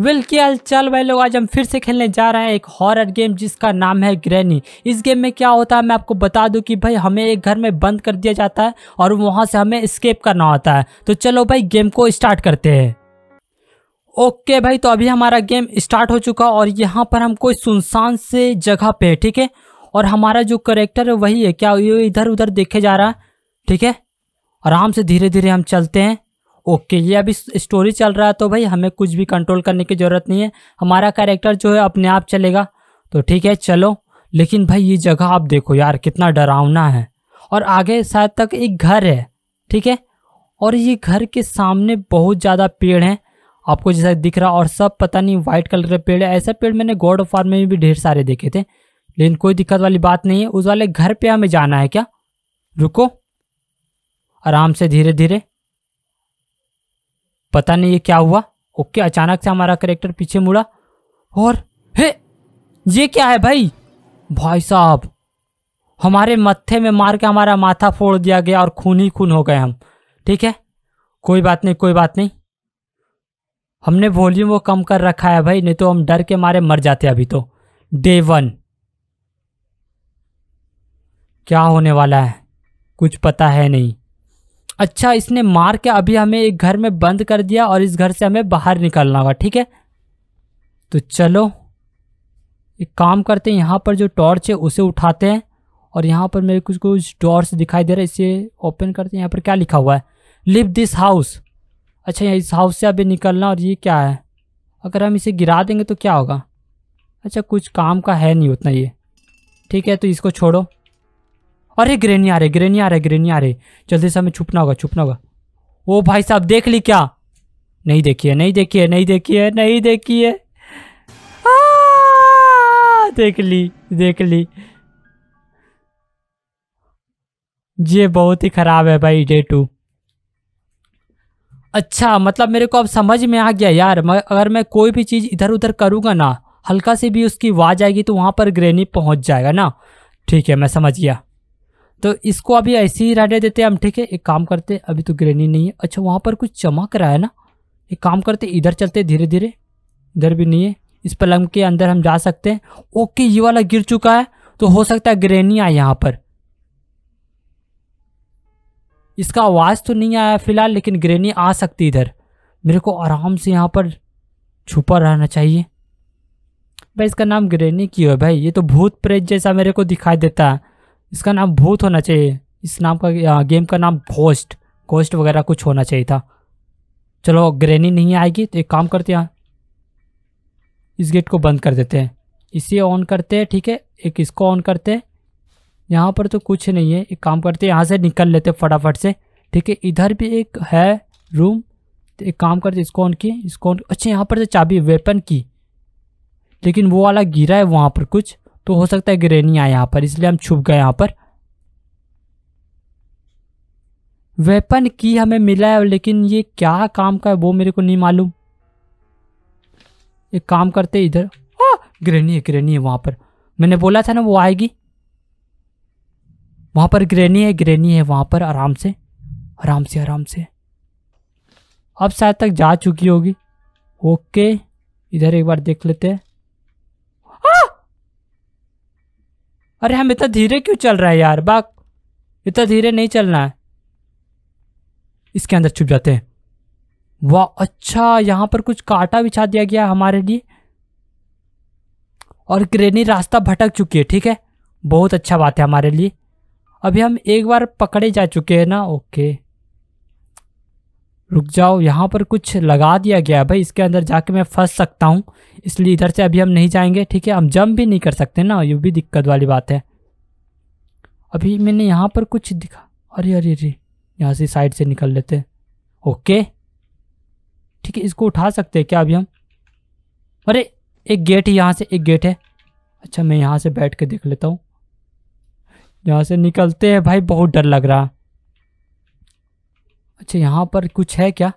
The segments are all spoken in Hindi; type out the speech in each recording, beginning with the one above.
वेल के क्या चल भाई लोग आज हम फिर से खेलने जा रहे हैं एक हॉरर गेम जिसका नाम है ग्रैनी इस गेम में क्या होता है मैं आपको बता दूं कि भाई हमें एक घर में बंद कर दिया जाता है और वहां से हमें स्केप करना होता है तो चलो भाई गेम को स्टार्ट करते हैं ओके okay भाई तो अभी हमारा गेम स्टार्ट हो चुका और यहाँ पर हम कोई सुनसान से जगह पे है ठीक है और हमारा जो करेक्टर है वही है क्या ये इधर उधर देखे जा रहा है ठीक है आराम से धीरे धीरे हम चलते हैं ओके ये अभी स्टोरी चल रहा है तो भाई हमें कुछ भी कंट्रोल करने की ज़रूरत नहीं है हमारा कैरेक्टर जो है अपने आप चलेगा तो ठीक है चलो लेकिन भाई ये जगह आप देखो यार कितना डरावना है और आगे शायद तक एक घर है ठीक है और ये घर के सामने बहुत ज़्यादा पेड़ हैं आपको जैसा दिख रहा और सब पता नहीं वाइट कलर के पेड़ है ऐसा पेड़ मैंने गॉड ऑफ फार्म में भी ढेर सारे देखे थे लेकिन कोई दिक्कत वाली बात नहीं है उस वाले घर पे हमें जाना है क्या रुको आराम से धीरे धीरे पता नहीं ये क्या हुआ ओके अचानक से हमारा करेक्टर पीछे मुड़ा और हे ये क्या है भाई भाई साहब हमारे मत्थे में मार के हमारा माथा फोड़ दिया गया और खून ही खून हो गए हम ठीक है कोई बात नहीं कोई बात नहीं हमने वॉल्यूम वो कम कर रखा है भाई नहीं तो हम डर के मारे मर जाते अभी तो डे वन क्या होने वाला है कुछ पता है नहीं अच्छा इसने मार के अभी हमें एक घर में बंद कर दिया और इस घर से हमें बाहर निकलना होगा ठीक है तो चलो एक काम करते हैं यहाँ पर जो टॉर्च है उसे उठाते हैं और यहाँ पर मेरे कुछ कुछ डोर्स दिखाई दे रहा है इसे ओपन करते हैं यहाँ पर क्या लिखा हुआ है लिव दिस हाउस अच्छा इस हाउस से अभी निकलना और ये क्या है अगर हम इसे गिरा देंगे तो क्या होगा अच्छा कुछ काम का है नहीं उतना ये ठीक है तो इसको छोड़ो अरे ग्रेनी आ रहे ग्रेनी आ रहे ग्रेनी आ रहे जल्दी से हमें छुपना होगा छुपना होगा ओ भाई साहब देख ली क्या नहीं देखिए नहीं देखिए नहीं देखिए नहीं देखिए देख ली देख ली ये बहुत ही खराब है भाई डे टू अच्छा मतलब मेरे को अब समझ में आ गया यार मैं अगर मैं कोई भी चीज़ इधर उधर करूँगा ना हल्का से भी उसकी आवाज़ आएगी तो वहाँ पर ग्रेनी पहुँच जाएगा ना ठीक है मैं समझ गया तो इसको अभी ऐसे ही रहने देते हम ठीक है एक काम करते अभी तो ग्रेनी नहीं है अच्छा वहाँ पर कुछ चमक रहा है ना एक काम करते इधर चलते धीरे धीरे इधर भी नहीं है इस पलंग के अंदर हम जा सकते हैं ओके ये वाला गिर चुका है तो हो सकता है ग्रेनी आए यहाँ पर इसका आवाज़ तो नहीं आया फिलहाल लेकिन ग्रेनी आ सकती इधर मेरे को आराम से यहाँ पर छुपा रहना चाहिए भाई इसका नाम ग्रेनी क्यों है भाई ये तो भूत प्रेत जैसा मेरे को दिखाई देता है इसका नाम भूत होना चाहिए इस नाम का गेम का नाम घोस्ट घोस्ट वगैरह कुछ होना चाहिए था चलो ग्रेनी नहीं आएगी तो एक काम करते हैं इस गेट को बंद कर देते हैं इसे ऑन करते हैं ठीक है एक इसको ऑन करते हैं यहाँ पर तो कुछ नहीं है एक काम करते हैं यहाँ से निकल लेते हैं फटाफट से ठीक है इधर भी एक है रूम तो एक काम करते इसको ऑन किए इसको ऑन अच्छा यहाँ पर से तो चाबी वेपन की लेकिन वो वाला गिरा है वहाँ पर कुछ तो हो सकता है ग्रेनी आए यहाँ पर इसलिए हम छुप गए यहाँ पर वेपन की हमें मिला है लेकिन ये क्या काम का है वो मेरे को नहीं मालूम एक काम करते इधर आ, ग्रेनी है ग्रेनी है वहाँ पर मैंने बोला था ना वो आएगी वहाँ पर ग्रेनी है ग्रेनी है वहाँ पर आराम से आराम से आराम से अब शायद तक जा चुकी होगी ओके इधर एक बार देख लेते हैं अरे हम इतना धीरे क्यों चल रहा है यार बाग इतना धीरे नहीं चलना है इसके अंदर छुप जाते हैं वाह अच्छा यहाँ पर कुछ कांटा बिछा दिया गया हमारे लिए और ग्रेनी रास्ता भटक चुकी है ठीक है बहुत अच्छा बात है हमारे लिए अभी हम एक बार पकड़े जा चुके हैं ना ओके रुक जाओ यहाँ पर कुछ लगा दिया गया है भाई इसके अंदर जाके मैं फंस सकता हूँ इसलिए इधर से अभी हम नहीं जाएंगे ठीक है हम जंप भी नहीं कर सकते ना ये भी दिक्कत वाली बात है अभी मैंने यहाँ पर कुछ दिखा अरे अरे अरे यहाँ से साइड से निकल लेते ओके ठीक है इसको उठा सकते हैं क्या अभी हम अरे एक गेट है यहाँ से एक गेट है अच्छा मैं यहाँ से बैठ के देख लेता हूँ यहाँ से निकलते हैं भाई बहुत डर लग रहा अच्छा यहाँ पर कुछ है क्या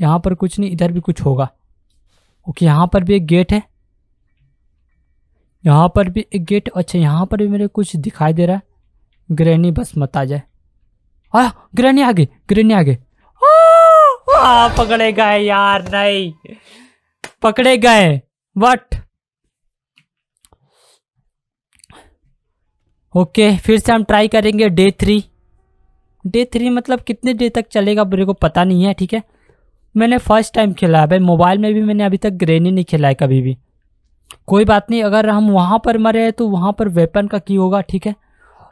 यहाँ पर कुछ नहीं इधर भी कुछ होगा ओके यहाँ पर भी एक गेट है यहाँ पर भी एक गेट अच्छा यहाँ पर भी मेरे कुछ दिखाई दे रहा है ग्रैनी बस मत आ जाए आ ग्रैनी आ गई आगे आ गई पकड़े गए यार नहीं पकड़े गए वट ओके फिर से हम ट्राई करेंगे डे थ्री डे थ्री मतलब कितने डे तक चलेगा मेरे को पता नहीं है ठीक है मैंने फर्स्ट टाइम खेला है भाई मोबाइल में भी मैंने अभी तक ग्रेनी नहीं खेला है कभी भी कोई बात नहीं अगर हम वहाँ पर मरे हैं तो वहाँ पर वेपन का की होगा ठीक है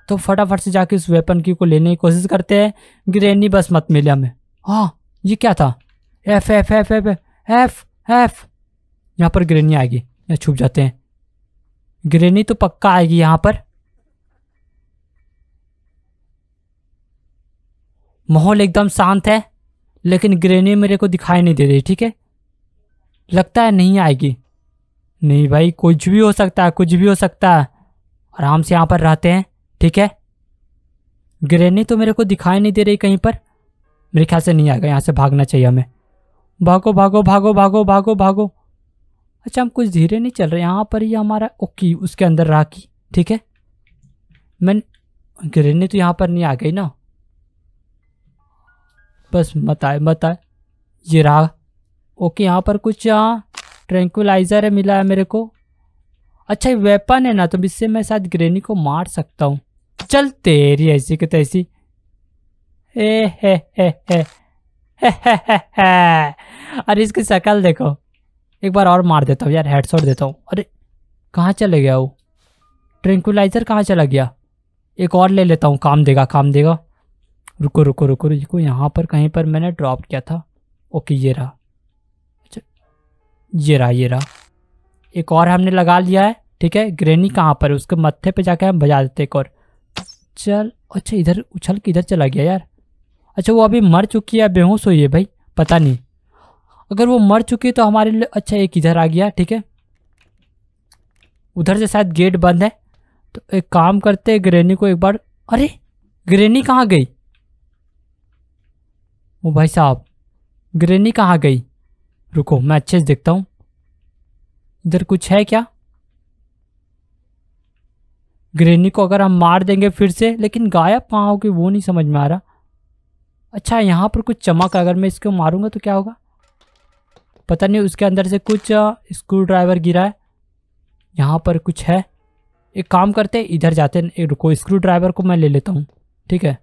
तो फटाफट से जाके उस वेपन की को लेने की कोशिश करते हैं ग्रेनी बस मत मिले हमें हाँ ये क्या था F F F F F F यहाँ पर ग्रेनी आएगी या छुप जाते हैं ग्रेनी तो पक्का आएगी यहाँ पर माहौल एकदम शांत है लेकिन ग्रेनी मेरे को दिखाई नहीं दे रही ठीक है लगता है नहीं आएगी नहीं भाई कुछ भी हो सकता है कुछ भी हो सकता है आराम से यहाँ पर रहते हैं ठीक है ग्रेनी तो मेरे को दिखाई नहीं दे रही कहीं पर मेरे ख्याल से नहीं आएगा यहाँ से भागना चाहिए हमें भागो भागो भागो भागो भागो भागो अच्छा हम कुछ धीरे नहीं चल रहे यहाँ पर ही हमारा ओके उसके अंदर राखी ठीक है मैं ग्रेनी तो यहाँ पर नहीं आ गई ना बस मत आए मत आए ये रहा ओके यहाँ पर कुछ यहाँ ट्रैंकुलाइज़र है मिला है मेरे को अच्छा ये वेपन है ना तो इससे मैं शायद ग्रेनी को मार सकता हूँ चल तेरी ऐसी के तैसी ए हे हे हे अरे इसकी शकल देखो एक बार और मार देता हूँ यार हेडशॉट देता हूँ अरे कहाँ चले गया वो ट्रेंकुलाइज़र कहाँ चला गया एक और ले लेता हूँ काम देगा काम देगा रुको रुको रुको रुको यहाँ पर कहीं पर मैंने ड्रॉप किया था ओके ये रहा अच्छा ये रहा ये रहा एक और हमने लगा लिया है ठीक है ग्रेनी कहाँ पर है उसके मत्थे पे जाके हम बजा देते एक और चल अच्छा इधर उछल के इधर चला गया यार अच्छा वो अभी मर चुकी है बेहोश हुई है भाई पता नहीं अगर वो मर चुकी है तो हमारे लिए अच्छा एक इधर आ गया ठीक है उधर से शायद गेट बंद है तो एक काम करते ग्रेनी को एक बार अरे ग्रेनी कहाँ गई वो भाई साहब ग्रेनी कहाँ गई रुको मैं अच्छे से देखता हूँ इधर कुछ है क्या ग्रेनी को अगर हम मार देंगे फिर से लेकिन गायब कहाँ होगी वो नहीं समझ में आ रहा अच्छा यहाँ पर कुछ चमक अगर मैं इसको मारूंगा तो क्या होगा पता नहीं उसके अंदर से कुछ स्क्रू ड्राइवर गिरा है यहाँ पर कुछ है एक काम करते इधर जाते रुको स्क्रू ड्राइवर को मैं ले लेता हूँ ठीक है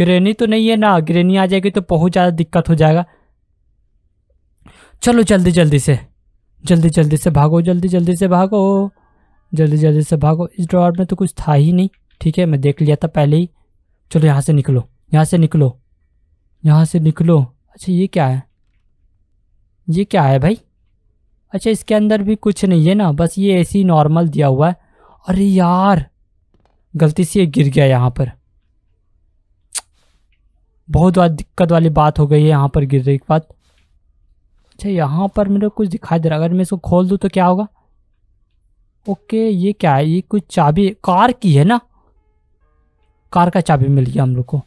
ग्रेनी तो नहीं है ना ग्रेनी आ जाएगी तो बहुत ज़्यादा दिक्कत हो जाएगा चलो जल्दी जल्दी से जल्दी जल्दी से भागो जल्दी जल्दी से भागो जल्दी जल्दी से भागो इस ड्रॉर में तो कुछ था ही नहीं ठीक है मैं देख लिया था पहले ही चलो यहाँ से निकलो यहाँ से निकलो यहाँ से निकलो अच्छा ये क्या है ये क्या है भाई अच्छा इसके अंदर भी कुछ नहीं है ना बस ये ऐसे ही नॉर्मल दिया हुआ है अरे यार गलती से गिर गया यहाँ पर बहुत ज़्यादा दिक्कत वाली बात हो गई है यहाँ पर गिरने के बात अच्छा यहाँ पर मेरे को कुछ दिखाई दे रहा है अगर मैं इसको खोल दूँ तो क्या होगा ओके ये क्या है ये कुछ चाबी कार की है ना कार का चाबी मिल गया हम लोग को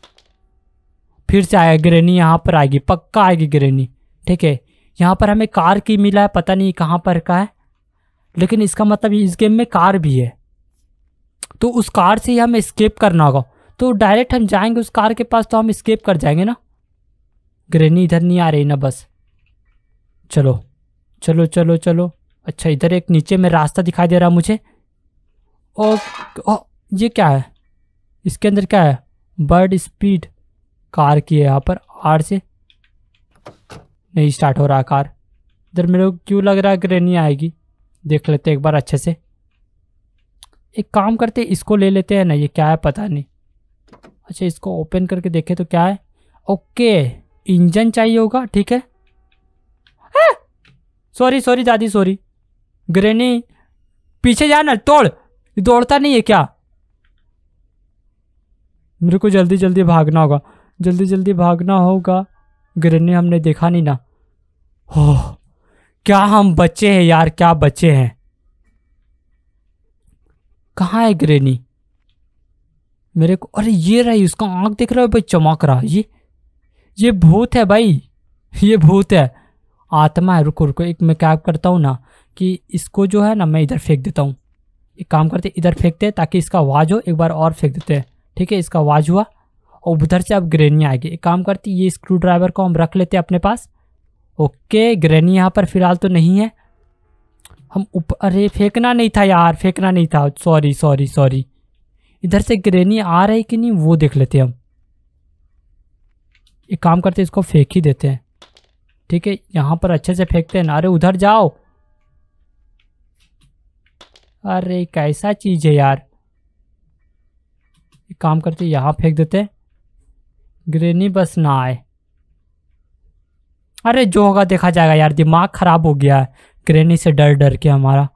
फिर से आया ग्रेनी यहाँ पर आएगी पक्का आएगी ग्रेनी ठीक है यहाँ पर हमें कार की मिला है पता नहीं कहाँ पर का है लेकिन इसका मतलब इस गेम में कार भी है तो उस कार से ही हमें स्केप करना होगा तो डायरेक्ट हम जाएंगे उस कार के पास तो हम स्केप कर जाएंगे ना ग्रेनी इधर नहीं आ रही ना बस चलो चलो चलो चलो अच्छा इधर एक नीचे में रास्ता दिखाई दे रहा मुझे और ओ, ये क्या है इसके अंदर क्या है बर्ड स्पीड कार की है यहाँ पर आर से नहीं स्टार्ट हो रहा कार इधर मेरे को क्यों लग रहा है ग्रेनी आएगी देख लेते एक बार अच्छे से एक काम करते इसको ले लेते हैं ना ये क्या है पता नहीं अच्छा इसको ओपन करके देखें तो क्या है ओके इंजन चाहिए होगा ठीक है सॉरी हाँ! सॉरी दादी सॉरी ग्रेनी पीछे जाना तोड़ दौड़ता नहीं है क्या मेरे को जल्दी जल्दी भागना होगा जल्दी जल्दी भागना होगा ग्रेनी हमने देखा नहीं ना हो क्या हम बच्चे हैं यार क्या बच्चे हैं कहाँ है ग्रेनी मेरे को अरे ये रही उसका आँख दिख रहा है भाई चमक रहा है ये ये भूत है भाई ये भूत है आत्मा है रुको रुको एक मैं कैब करता हूँ ना कि इसको जो है ना मैं इधर फेंक देता हूँ एक काम करते इधर फेंकते हैं ताकि इसका आवाज़ हो एक बार और फेंक देते हैं ठीक है इसका आवाज़ हुआ और उधर से अब ग्रेनी आएगी एक काम करती ये स्क्रू ड्राइवर को हम रख लेते हैं अपने पास ओके ग्रेनी यहाँ पर फिलहाल तो नहीं है हम ऊपर अरे फेंकना नहीं था यार फेंकना नहीं था सॉरी सॉरी सॉरी इधर से ग्रेनी आ रहा है कि नहीं वो देख लेते हैं हम एक काम करते हैं इसको फेंक ही देते हैं ठीक है यहाँ पर अच्छे से फेंकते हैं अरे उधर जाओ अरे कैसा चीज़ है यार एक काम करते यहाँ फेंक देते हैं ग्रेनी बस ना आए अरे जो होगा देखा जाएगा यार दिमाग ख़राब हो गया है ग्रेनी से डर डर के हमारा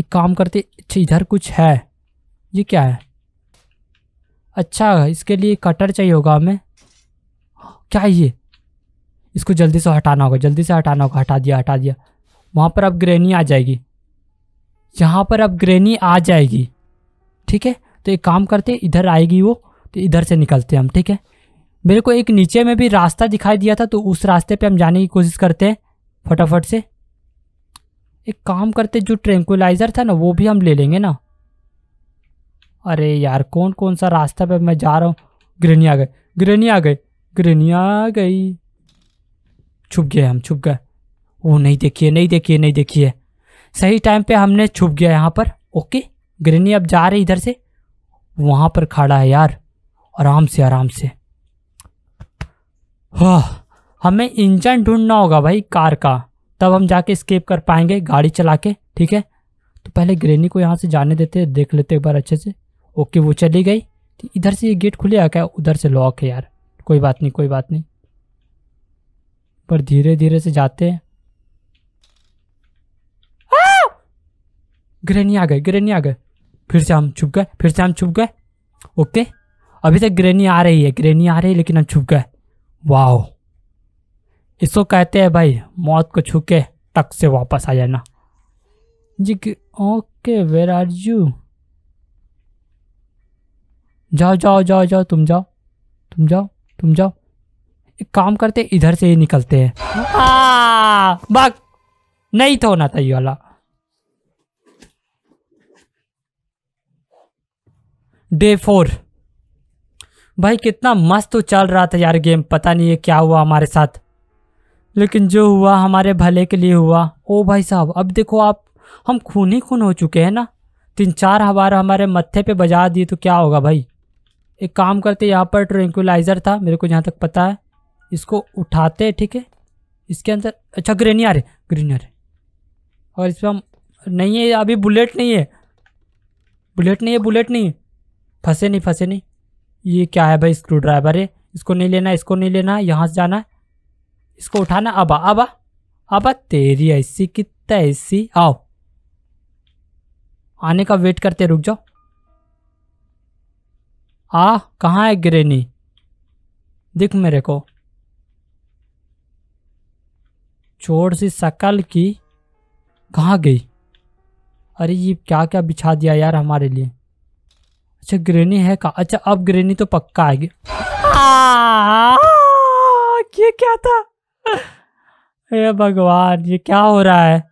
एक काम करते इधर कुछ है ये क्या है अच्छा इसके लिए कटर चाहिए होगा हमें क्या है ये इसको जल्दी से हटाना होगा जल्दी से हटाना होगा हटा दिया हटा दिया वहाँ पर अब ग्रेनी आ जाएगी यहाँ पर अब ग्रेनी आ जाएगी ठीक है तो एक काम करते इधर आएगी वो तो इधर से निकलते हम ठीक है मेरे को एक नीचे में भी रास्ता दिखाई दिया था तो उस रास्ते पे हम जाने की कोशिश करते हैं फटाफट से एक काम करते जो ट्रेंकुलाइज़र था ना वो भी हम ले लेंगे ना अरे यार कौन कौन सा रास्ता पे मैं जा रहा हूँ ग्रेनी आ गए ग्रेनी आ गए ग्रेनी आ गई छुप गए हम छुप गए वो नहीं देखिए नहीं देखिए नहीं देखिए सही टाइम पे हमने छुप गया यहाँ पर ओके ग्रेनी अब जा रहे इधर से वहाँ पर खड़ा है यार आराम से आराम से हाँ हमें इंजन ढूंढना होगा भाई कार का तब हम जाके स्केप कर पाएंगे गाड़ी चला के ठीक है तो पहले ग्रेनी को यहाँ से जाने देते देख लेते एक बार अच्छे से ओके वो चली गई तो इधर से ये गेट खुले आ गया उधर से लॉक है यार कोई बात नहीं कोई बात नहीं पर धीरे धीरे से जाते हैं ग्रेनी आ गए ग्रेनी आ गए फिर से हम छुप गए फिर से हम छुप गए ओके अभी तक ग्रेनी आ रही है ग्रेनी आ रही है लेकिन हम छुप गए वाह इसको कहते हैं भाई मौत को छू के टक से वापस आ जाना जी ओके वेर आर यू जाओ जाओ जाओ जाओ तुम जाओ तुम जाओ तुम जाओ एक काम करते इधर से ही निकलते हैं बक नहीं तो होना था ये वाला डे फोर भाई कितना मस्त तो चल रहा था यार गेम पता नहीं है क्या हुआ हमारे साथ लेकिन जो हुआ हमारे भले के लिए हुआ ओ भाई साहब अब देखो आप हम खून ही खून हो चुके हैं ना तीन चार हवार हमारे मत्थे पे बजा दिए तो क्या होगा भाई एक काम करते यहाँ पर ट्रेंकुलाइज़र था मेरे को जहाँ तक पता है इसको उठाते ठीक है इसके अंदर अच्छा ग्रेनियर है ग्रेनियर है और इसमें हम नहीं है अभी बुलेट नहीं है बुलेट नहीं है बुलेट नहीं है फंसे नहीं फंसे नहीं ये क्या है भाई स्क्रू ड्राइवर है इसको नहीं लेना इसको नहीं लेना यहाँ से जाना है इसको उठाना अबा अबा अबा तेरी ऐसी कितना ऐसी आओ आने का वेट करते रुक जाओ आ कहाँ है ग्रेनी दिख मेरे को छोड़ सी शक्ल की कहाँ गई अरे ये क्या क्या बिछा दिया यार हमारे लिए अच्छा ग्रेनी है कहा अच्छा अब ग्रेनी तो पक्का आएगी ये क्या था ये भगवान ये क्या हो रहा है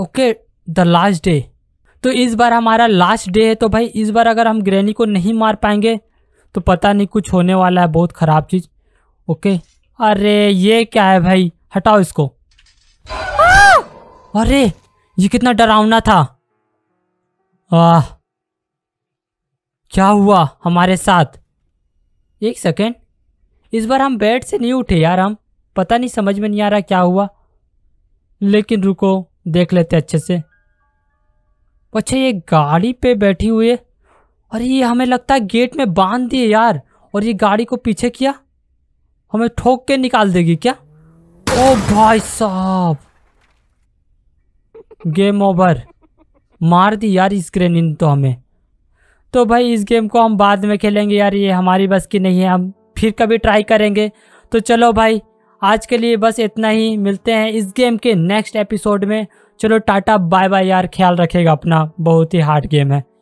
ओके द लास्ट डे तो इस बार हमारा लास्ट डे है तो भाई इस बार अगर हम ग्रैनी को नहीं मार पाएंगे तो पता नहीं कुछ होने वाला है बहुत ख़राब चीज़ ओके अरे ये क्या है भाई हटाओ इसको अरे ये कितना डरावना था आह क्या हुआ हमारे साथ एक सेकेंड इस बार हम बेड से नहीं उठे यार हम पता नहीं समझ में नहीं आ रहा क्या हुआ लेकिन रुको देख लेते अच्छे से अच्छा ये गाड़ी पे बैठी हुई है अरे ये हमें लगता है गेट में बांध दिए यार और ये गाड़ी को पीछे किया हमें ठोक के निकाल देगी क्या ओ भाई साहब गेम ओवर मार दी यार इस ग्रेनिन तो हमें तो भाई इस गेम को हम बाद में खेलेंगे यार ये हमारी बस की नहीं है हम फिर कभी ट्राई करेंगे तो चलो भाई आज के लिए बस इतना ही मिलते हैं इस गेम के नेक्स्ट एपिसोड में चलो टाटा बाय बाय यार ख्याल रखेगा अपना बहुत ही हार्ड गेम है